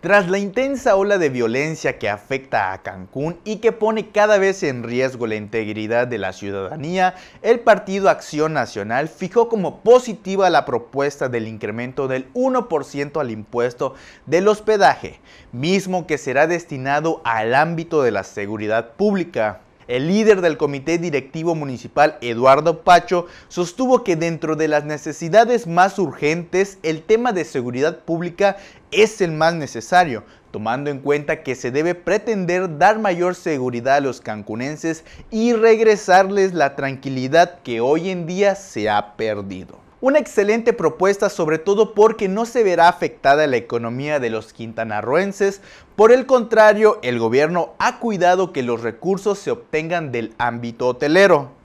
Tras la intensa ola de violencia que afecta a Cancún y que pone cada vez en riesgo la integridad de la ciudadanía, el Partido Acción Nacional fijó como positiva la propuesta del incremento del 1% al impuesto del hospedaje, mismo que será destinado al ámbito de la seguridad pública. El líder del Comité Directivo Municipal, Eduardo Pacho, sostuvo que dentro de las necesidades más urgentes, el tema de seguridad pública es el más necesario, tomando en cuenta que se debe pretender dar mayor seguridad a los cancunenses y regresarles la tranquilidad que hoy en día se ha perdido. Una excelente propuesta sobre todo porque no se verá afectada la economía de los quintanarroenses, por el contrario, el gobierno ha cuidado que los recursos se obtengan del ámbito hotelero.